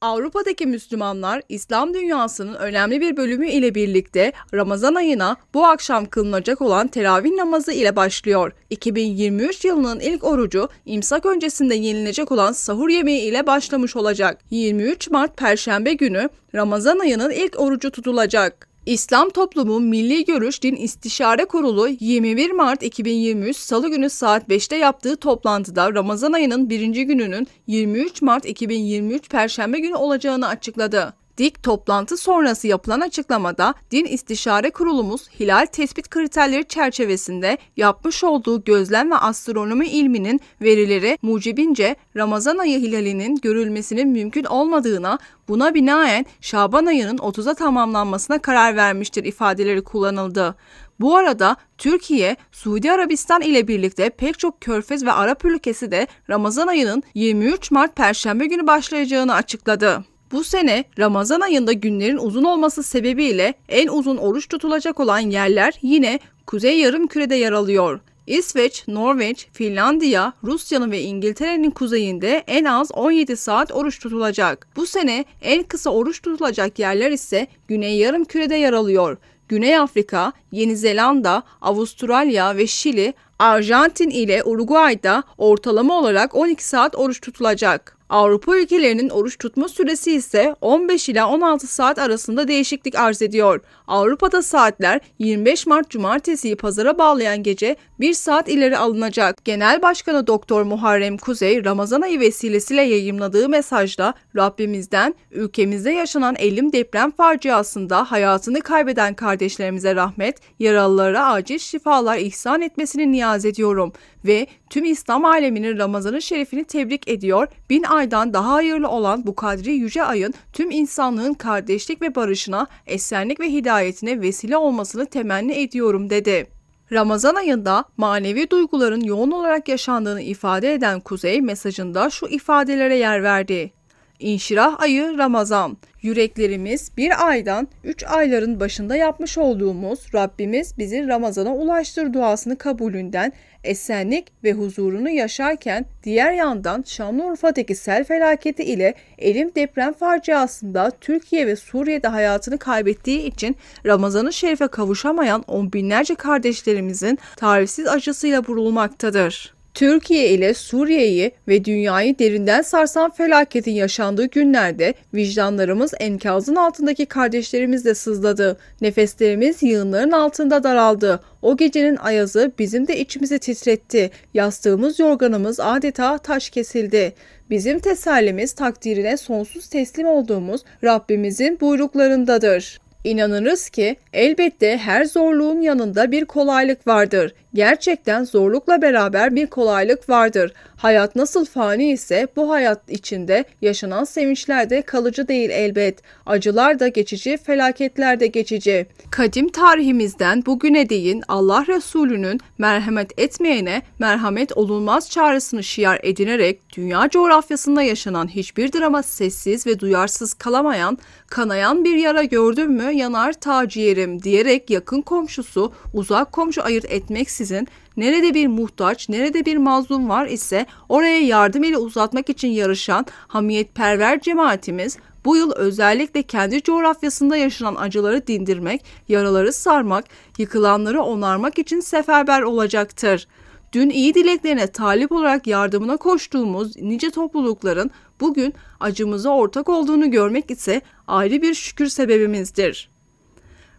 Avrupa'daki Müslümanlar İslam dünyasının önemli bir bölümü ile birlikte Ramazan ayına bu akşam kılınacak olan teravih namazı ile başlıyor. 2023 yılının ilk orucu imsak öncesinde yenilecek olan sahur yemeği ile başlamış olacak. 23 Mart Perşembe günü Ramazan ayının ilk orucu tutulacak. İslam Toplumu Milli Görüş Din İstişare Kurulu 21 Mart 2023 Salı günü saat 5'te yaptığı toplantıda Ramazan ayının birinci gününün 23 Mart 2023 Perşembe günü olacağını açıkladı. Dik toplantı sonrası yapılan açıklamada Din İstişare Kurulumuz hilal tespit kriterleri çerçevesinde yapmış olduğu gözlem ve astronomi ilminin verileri mucibince Ramazan ayı hilalinin görülmesinin mümkün olmadığına, buna binaen Şaban ayının 30'a tamamlanmasına karar vermiştir ifadeleri kullanıldı. Bu arada Türkiye, Suudi Arabistan ile birlikte pek çok körfez ve Arap ülkesi de Ramazan ayının 23 Mart Perşembe günü başlayacağını açıkladı. Bu sene Ramazan ayında günlerin uzun olması sebebiyle en uzun oruç tutulacak olan yerler yine Kuzey Yarımküre'de yer alıyor. İsveç, Norveç, Finlandiya, Rusya'nın ve İngiltere'nin kuzeyinde en az 17 saat oruç tutulacak. Bu sene en kısa oruç tutulacak yerler ise Güney Yarımküre'de yer alıyor. Güney Afrika, Yeni Zelanda, Avustralya ve Şili, Arjantin ile Uruguay'da ortalama olarak 12 saat oruç tutulacak. Avrupa ülkelerinin oruç tutma süresi ise 15 ila 16 saat arasında değişiklik arz ediyor. Avrupa'da saatler 25 Mart Cumartesi'yi pazara bağlayan gece 1 saat ileri alınacak. Genel Başkanı Doktor Muharrem Kuzey Ramazan ayı vesilesiyle yayımladığı mesajla Rabbimizden ülkemizde yaşanan elim deprem faciasında hayatını kaybeden kardeşlerimize rahmet, yaralılara acil şifalar ihsan etmesini niyaz ediyorum ve tüm İslam aleminin Ramazan'ın şerifini tebrik ediyor. Bin aydan daha hayırlı olan bu kadri yüce ayın tüm insanlığın kardeşlik ve barışına, esenlik ve hidayetine vesile olmasını temenni ediyorum dedi. Ramazan ayında manevi duyguların yoğun olarak yaşandığını ifade eden Kuzey mesajında şu ifadelere yer verdi. İnşirah ayı Ramazan. Yüreklerimiz bir aydan üç ayların başında yapmış olduğumuz Rabbimiz bizi Ramazan'a ulaştır duasını kabulünden esenlik ve huzurunu yaşarken diğer yandan Şanlıurfa'daki sel felaketi ile Elim deprem faciasında Türkiye ve Suriye'de hayatını kaybettiği için Ramazan'ın ı Şerif'e kavuşamayan on binlerce kardeşlerimizin tarifsiz acısıyla burulmaktadır. Türkiye ile Suriye'yi ve dünyayı derinden sarsan felaketin yaşandığı günlerde vicdanlarımız enkazın altındaki kardeşlerimizle sızladı. Nefeslerimiz yığınların altında daraldı. O gecenin ayazı bizim de içimizi titretti. Yastığımız yorganımız adeta taş kesildi. Bizim tesellimiz takdirine sonsuz teslim olduğumuz Rabbimizin buyruklarındadır. İnanırız ki elbette her zorluğun yanında bir kolaylık vardır. Gerçekten zorlukla beraber bir kolaylık vardır. Hayat nasıl fani ise bu hayat içinde yaşanan sevinçler de kalıcı değil elbet. Acılar da geçici, felaketler de geçici. Kadim tarihimizden bugüne değin Allah Resulü'nün merhamet etmeyene merhamet olunmaz çağrısını şiar edinerek dünya coğrafyasında yaşanan hiçbir drama sessiz ve duyarsız kalamayan, kanayan bir yara gördün mü yanar ta ciğerim diyerek yakın komşusu uzak komşu ayırt etmeksizin nerede bir muhtaç, nerede bir mazlum var ise oraya yardım eli uzatmak için yarışan hamiyetperver cemaatimiz bu yıl özellikle kendi coğrafyasında yaşanan acıları dindirmek, yaraları sarmak, yıkılanları onarmak için seferber olacaktır. Dün iyi dileklerine talip olarak yardımına koştuğumuz nice toplulukların bugün acımıza ortak olduğunu görmek ise ayrı bir şükür sebebimizdir.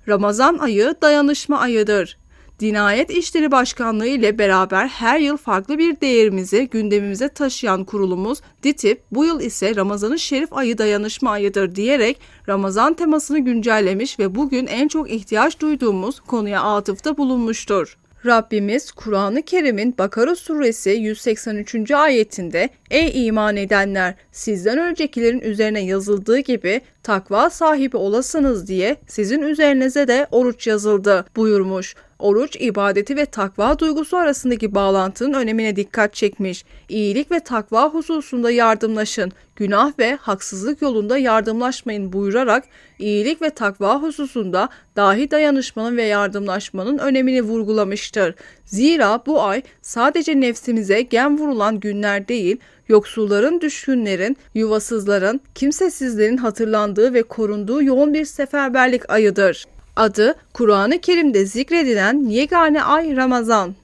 Ramazan ayı dayanışma ayıdır. Dinayet İşleri Başkanlığı ile beraber her yıl farklı bir değerimizi gündemimize taşıyan kurulumuz DİTİP bu yıl ise Ramazan'ın Şerif Ayı Dayanışma Ayı'dır diyerek Ramazan temasını güncellemiş ve bugün en çok ihtiyaç duyduğumuz konuya atıfta bulunmuştur. Rabbimiz Kur'an-ı Kerim'in Bakara suresi 183. ayetinde Ey iman edenler sizden öncekilerin üzerine yazıldığı gibi takva sahibi olasınız diye sizin üzerinize de oruç yazıldı buyurmuş oruç, ibadeti ve takva duygusu arasındaki bağlantının önemine dikkat çekmiş. İyilik ve takva hususunda yardımlaşın, günah ve haksızlık yolunda yardımlaşmayın buyurarak iyilik ve takva hususunda dahi dayanışmanın ve yardımlaşmanın önemini vurgulamıştır. Zira bu ay sadece nefsimize gem vurulan günler değil, yoksulların, düşkünlerin, yuvasızların, kimsesizlerin hatırlandığı ve korunduğu yoğun bir seferberlik ayıdır. Adı Kur'an-ı Kerim'de zikredilen yegane ay Ramazan.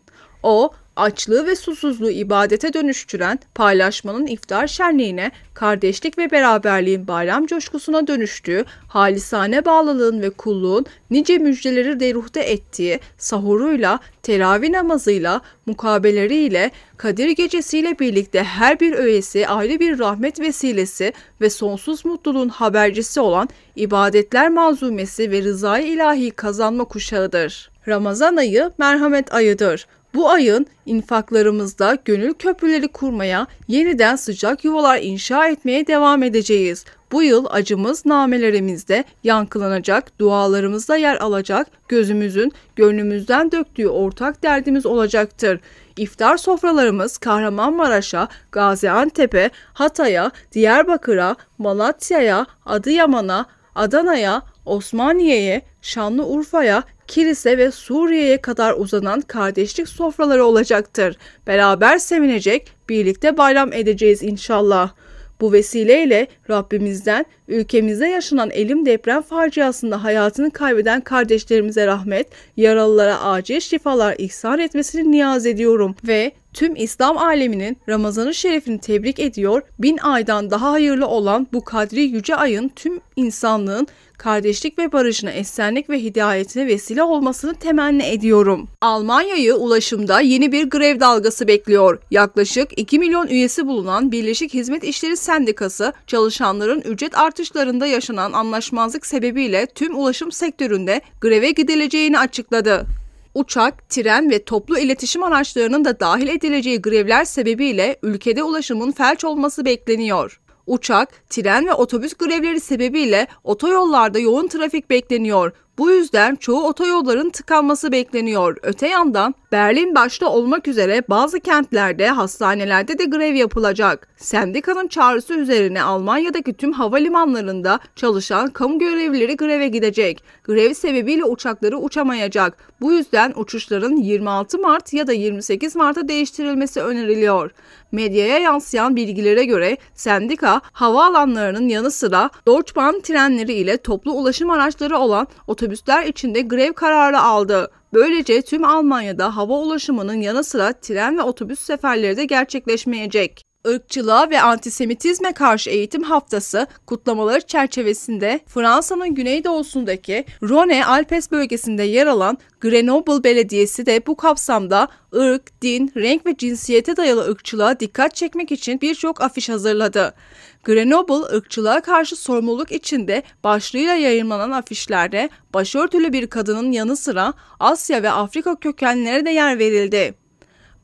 O açlığı ve susuzluğu ibadete dönüştüren paylaşmanın iftar şenliğine, kardeşlik ve beraberliğin bayram coşkusuna dönüştüğü, halisane bağlılığın ve kulluğun nice müjdeleri deruhte ettiği, sahuruyla, teravih namazıyla, mukabeleriyle, Kadir gecesiyle birlikte her bir öğesi ayrı bir rahmet vesilesi ve sonsuz mutluluğun habercisi olan ibadetler malzumesi ve rızayı ilahi kazanma kuşağıdır. Ramazan ayı merhamet ayıdır. Bu ayın infaklarımızda gönül köprüleri kurmaya, yeniden sıcak yuvalar inşa etmeye devam edeceğiz. Bu yıl acımız namelerimizde yankılanacak, dualarımızda yer alacak, gözümüzün, gönlümüzden döktüğü ortak derdimiz olacaktır. İftar sofralarımız Kahramanmaraş'a, Gaziantep'e, Hatay'a, Diyarbakır'a, Malatya'ya, Adıyaman'a, Adana'ya, Osmaniye'ye, Şanlıurfa'ya, Kilis'e ve Suriye'ye kadar uzanan kardeşlik sofraları olacaktır. Beraber sevinecek, birlikte bayram edeceğiz inşallah. Bu vesileyle Rabbimizden Ülkemizde yaşanan elim deprem faciasında hayatını kaybeden kardeşlerimize rahmet, yaralılara acil şifalar ihsan etmesini niyaz ediyorum ve tüm İslam aleminin Ramazan-ı Şerif'ini tebrik ediyor, bin aydan daha hayırlı olan bu kadri yüce ayın tüm insanlığın kardeşlik ve barışına, esenlik ve hidayetine vesile olmasını temenni ediyorum. Almanya'yı ulaşımda yeni bir grev dalgası bekliyor. Yaklaşık 2 milyon üyesi bulunan Birleşik Hizmet İşleri Sendikası çalışanların ücret artışı artışlarında yaşanan anlaşmazlık sebebiyle tüm ulaşım sektöründe greve gidileceğini açıkladı. Uçak, tren ve toplu iletişim araçlarının da dahil edileceği grevler sebebiyle ülkede ulaşımın felç olması bekleniyor. Uçak, tren ve otobüs grevleri sebebiyle otoyollarda yoğun trafik bekleniyor. Bu yüzden çoğu otoyolların tıkanması bekleniyor. Öte yandan Berlin başta olmak üzere bazı kentlerde, hastanelerde de grev yapılacak. Sendikanın çağrısı üzerine Almanya'daki tüm havalimanlarında çalışan kamu görevlileri greve gidecek. Grev sebebiyle uçakları uçamayacak. Bu yüzden uçuşların 26 Mart ya da 28 Mart'a değiştirilmesi öneriliyor. Medyaya yansıyan bilgilere göre sendika havaalanlarının yanı sıra Deutschbahn trenleri ile toplu ulaşım araçları olan otoyolları otobüsler içinde grev kararı aldı. Böylece tüm Almanya'da hava ulaşımının yanı sıra tren ve otobüs seferleri de gerçekleşmeyecek. Irkçılığa ve antisemitizme karşı eğitim haftası kutlamaları çerçevesinde Fransa'nın güneydoğusundaki Rhône Alpes bölgesinde yer alan Grenoble Belediyesi de bu kapsamda ırk, din, renk ve cinsiyete dayalı ırkçılığa dikkat çekmek için birçok afiş hazırladı. Grenoble ırkçılığa karşı sorumluluk içinde başlığıyla yayınlanan afişlerde başörtülü bir kadının yanı sıra Asya ve Afrika kökenlere de yer verildi.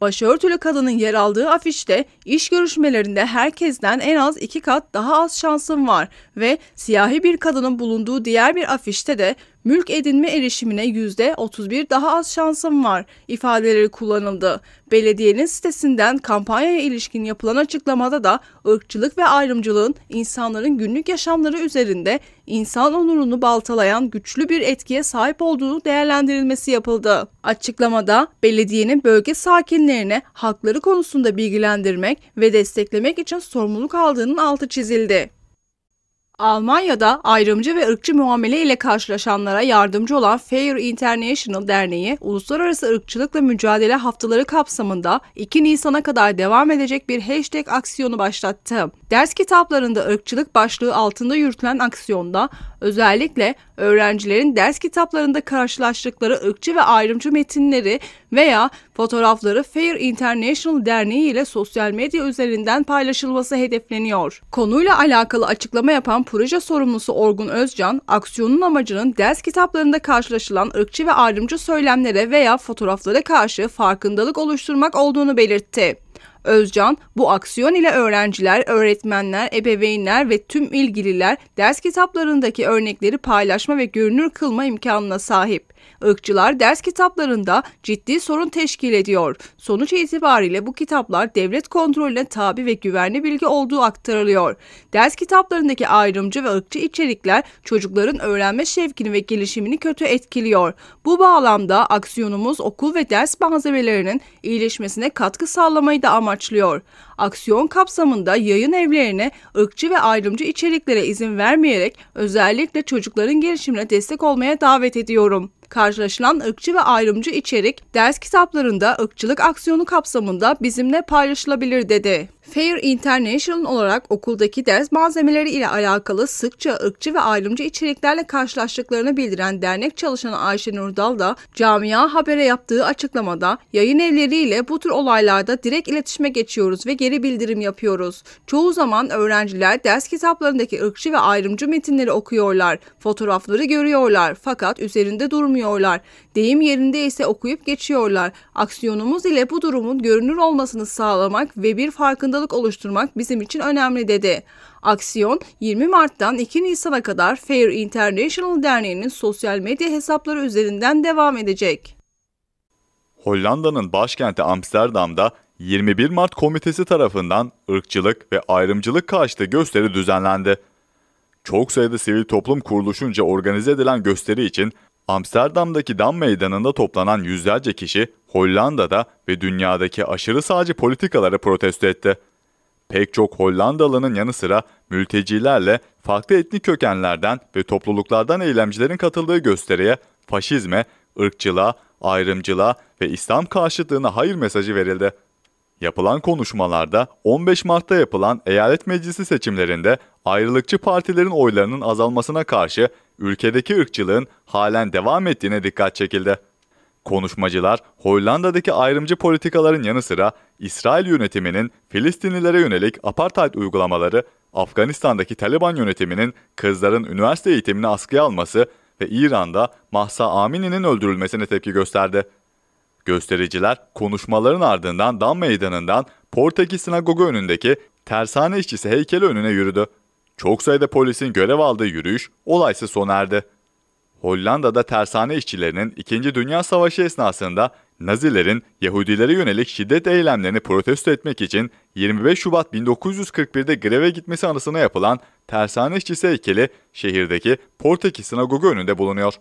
Başörtülü kadının yer aldığı afişte iş görüşmelerinde herkesten en az iki kat daha az şansım var ve siyahi bir kadının bulunduğu diğer bir afişte de mülk edinme erişimine yüzde %31 daha az şansım var ifadeleri kullanıldı. Belediyenin sitesinden kampanyaya ilişkin yapılan açıklamada da ırkçılık ve ayrımcılığın insanların günlük yaşamları üzerinde insan onurunu baltalayan güçlü bir etkiye sahip olduğu değerlendirilmesi yapıldı. Açıklamada belediyenin bölge sakinlerine hakları konusunda bilgilendirmek ve desteklemek için sorumluluk aldığının altı çizildi. Almanya'da ayrımcı ve ırkçı muamele ile karşılaşanlara yardımcı olan Fair International Derneği, Uluslararası ırkçılıkla Mücadele Haftaları kapsamında 2 Nisan'a kadar devam edecek bir hashtag aksiyonu başlattı. Ders kitaplarında ırkçılık başlığı altında yürütülen aksiyonda özellikle öğrencilerin ders kitaplarında karşılaştıkları ırkçı ve ayrımcı metinleri veya fotoğrafları Fair International Derneği ile sosyal medya üzerinden paylaşılması hedefleniyor. Konuyla alakalı açıklama yapan proje sorumlusu Orgun Özcan, aksiyonun amacının ders kitaplarında karşılaşılan ırkçı ve ayrımcı söylemlere veya fotoğraflara karşı farkındalık oluşturmak olduğunu belirtti. Özcan bu aksiyon ile öğrenciler, öğretmenler, ebeveynler ve tüm ilgililer ders kitaplarındaki örnekleri paylaşma ve görünür kılma imkanına sahip. Irkçılar ders kitaplarında ciddi sorun teşkil ediyor. Sonuç itibariyle bu kitaplar devlet kontrolüne tabi ve güvenli bilgi olduğu aktarılıyor. Ders kitaplarındaki ayrımcı ve ırkçı içerikler çocukların öğrenme şevkini ve gelişimini kötü etkiliyor. Bu bağlamda aksiyonumuz okul ve ders malzemelerinin iyileşmesine katkı sağlamayı da amaçlıyor amaçlıyor. Aksiyon kapsamında yayın evlerine ırkçı ve ayrımcı içeriklere izin vermeyerek özellikle çocukların gelişimine destek olmaya davet ediyorum. Karşılaşılan ırkçı ve ayrımcı içerik ders kitaplarında ırkçılık aksiyonu kapsamında bizimle paylaşılabilir dedi. Fair International olarak okuldaki ders malzemeleri ile alakalı sıkça ırkçı ve ayrımcı içeriklerle karşılaştıklarını bildiren dernek çalışanı Ayşe Nurdal da camia habere yaptığı açıklamada yayın evleriyle bu tür olaylarda direkt iletişime geçiyoruz ve geri bildirim yapıyoruz. Çoğu zaman öğrenciler ders kitaplarındaki ırkçı ve ayrımcı metinleri okuyorlar, fotoğrafları görüyorlar fakat üzerinde durmuyorlar. Deyim yerinde ise okuyup geçiyorlar. Aksiyonumuz ile bu durumun görünür olmasını sağlamak ve bir farkında farkındalık oluşturmak bizim için önemli dedi. Aksiyon 20 Mart'tan 2 Nisan'a kadar Fair International Derneği'nin sosyal medya hesapları üzerinden devam edecek. Hollanda'nın başkenti Amsterdam'da 21 Mart Komitesi tarafından ırkçılık ve ayrımcılık karşıtı gösteri düzenlendi. Çok sayıda sivil toplum kuruluşunca organize edilen gösteri için Amsterdam'daki Dam Meydanı'nda toplanan yüzlerce kişi Hollanda'da ve dünyadaki aşırı sağcı politikaları protesto etti pek çok Hollandalı'nın yanı sıra mültecilerle farklı etnik kökenlerden ve topluluklardan eylemcilerin katıldığı gösteriye faşizme, ırkçılığa, ayrımcılığa ve İslam karşıtlığına hayır mesajı verildi. Yapılan konuşmalarda 15 Mart'ta yapılan eyalet meclisi seçimlerinde ayrılıkçı partilerin oylarının azalmasına karşı ülkedeki ırkçılığın halen devam ettiğine dikkat çekildi. Konuşmacılar Hollanda'daki ayrımcı politikaların yanı sıra İsrail yönetiminin Filistinlilere yönelik apartheid uygulamaları, Afganistan'daki Taliban yönetiminin kızların üniversite eğitimini askıya alması ve İran'da Mahsa Amini'nin öldürülmesine tepki gösterdi. Göstericiler konuşmaların ardından Dam Meydanı'ndan Portekiz Sinagogu önündeki tersane işçisi heykeli önüne yürüdü. Çok sayıda polisin görev aldığı yürüyüş olaysız sona erdi. Hollanda'da tersane işçilerinin 2. Dünya Savaşı esnasında Nazilerin Yahudilere yönelik şiddet eylemlerini protesto etmek için 25 Şubat 1941'de greve gitmesi anısına yapılan tersane işçisi heykeli şehirdeki Portekiz sinagogu önünde bulunuyor.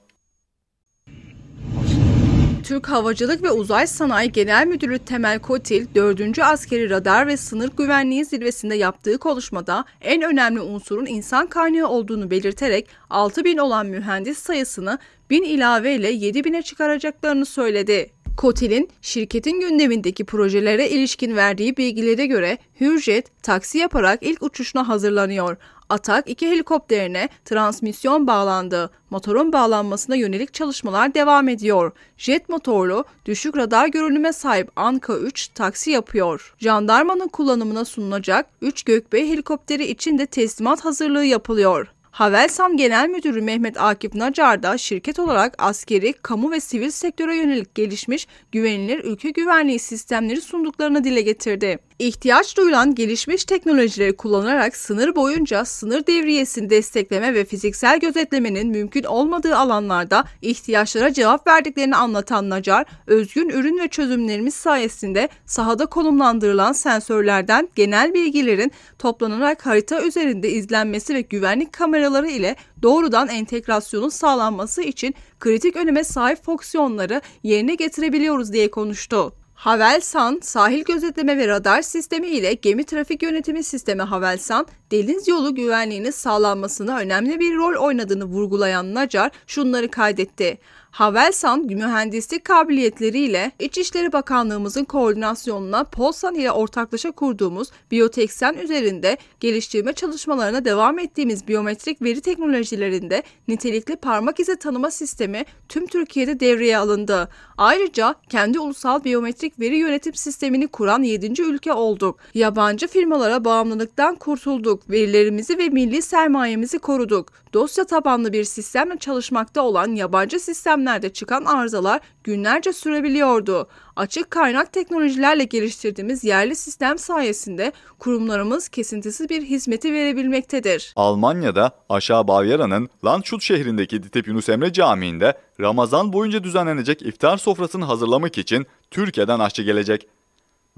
Türk Havacılık ve Uzay Sanayi Genel Müdürü Temel Kotil, 4. Askeri Radar ve Sınır Güvenliği Zirvesi'nde yaptığı konuşmada en önemli unsurun insan kaynağı olduğunu belirterek 6 bin olan mühendis sayısını 1000 ilave ile 7 bine çıkaracaklarını söyledi. Kotil'in şirketin gündemindeki projelere ilişkin verdiği bilgilere göre Hürjet taksi yaparak ilk uçuşuna hazırlanıyor. Atak 2 helikopterine transmisyon bağlandı. Motorun bağlanmasına yönelik çalışmalar devam ediyor. Jet motorlu düşük radar görünüme sahip Anka 3 taksi yapıyor. Jandarmanın kullanımına sunulacak 3 Gökbey helikopteri için de teslimat hazırlığı yapılıyor. Havelsan Genel Müdürü Mehmet Akif Nacar da şirket olarak askeri, kamu ve sivil sektöre yönelik gelişmiş güvenilir ülke güvenliği sistemleri sunduklarını dile getirdi ihtiyaç duyulan gelişmiş teknolojileri kullanarak sınır boyunca sınır devriyesini destekleme ve fiziksel gözetlemenin mümkün olmadığı alanlarda ihtiyaçlara cevap verdiklerini anlatan Nacar, özgün ürün ve çözümlerimiz sayesinde sahada konumlandırılan sensörlerden genel bilgilerin toplanarak harita üzerinde izlenmesi ve güvenlik kameraları ile doğrudan entegrasyonun sağlanması için kritik öneme sahip fonksiyonları yerine getirebiliyoruz diye konuştu. Havelsan, sahil gözetleme ve radar sistemi ile gemi trafik yönetimi sistemi Havelsan, deniz yolu güvenliğinin sağlanmasına önemli bir rol oynadığını vurgulayan Nacar şunları kaydetti. Havelsan, mühendislik kabiliyetleriyle İçişleri Bakanlığımızın koordinasyonuna Polsan ile ortaklaşa kurduğumuz Biyoteksen üzerinde geliştirme çalışmalarına devam ettiğimiz biyometrik veri teknolojilerinde nitelikli parmak izi tanıma sistemi tüm Türkiye'de devreye alındı. Ayrıca kendi ulusal biyometrik stratejik veri yönetim sistemini kuran 7. ülke olduk. Yabancı firmalara bağımlılıktan kurtulduk. Verilerimizi ve milli sermayemizi koruduk. Dosya tabanlı bir sistemle çalışmakta olan yabancı sistemlerde çıkan arızalar günlerce sürebiliyordu. Açık kaynak teknolojilerle geliştirdiğimiz yerli sistem sayesinde kurumlarımız kesintisiz bir hizmeti verebilmektedir. Almanya'da Aşağı Bavyera'nın Landshut şehrindeki Ditip Yunus Emre Camii'nde Ramazan boyunca düzenlenecek iftar sofrasını hazırlamak için Türkiye'den aşçı gelecek.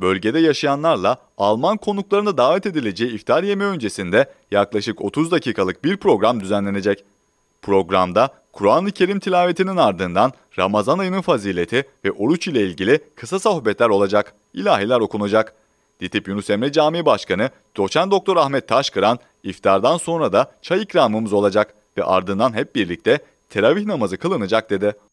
Bölgede yaşayanlarla Alman konuklarına davet edileceği iftar yemeği öncesinde yaklaşık 30 dakikalık bir program düzenlenecek. Programda Kur'an-ı Kerim tilavetinin ardından Ramazan ayının fazileti ve oruç ile ilgili kısa sohbetler olacak, ilahiler okunacak. Ditip Yunus Emre Camii Başkanı Doçen Doktor Ahmet Taşkıran iftardan sonra da çay ikramımız olacak ve ardından hep birlikte teravih namazı kılınacak dedi.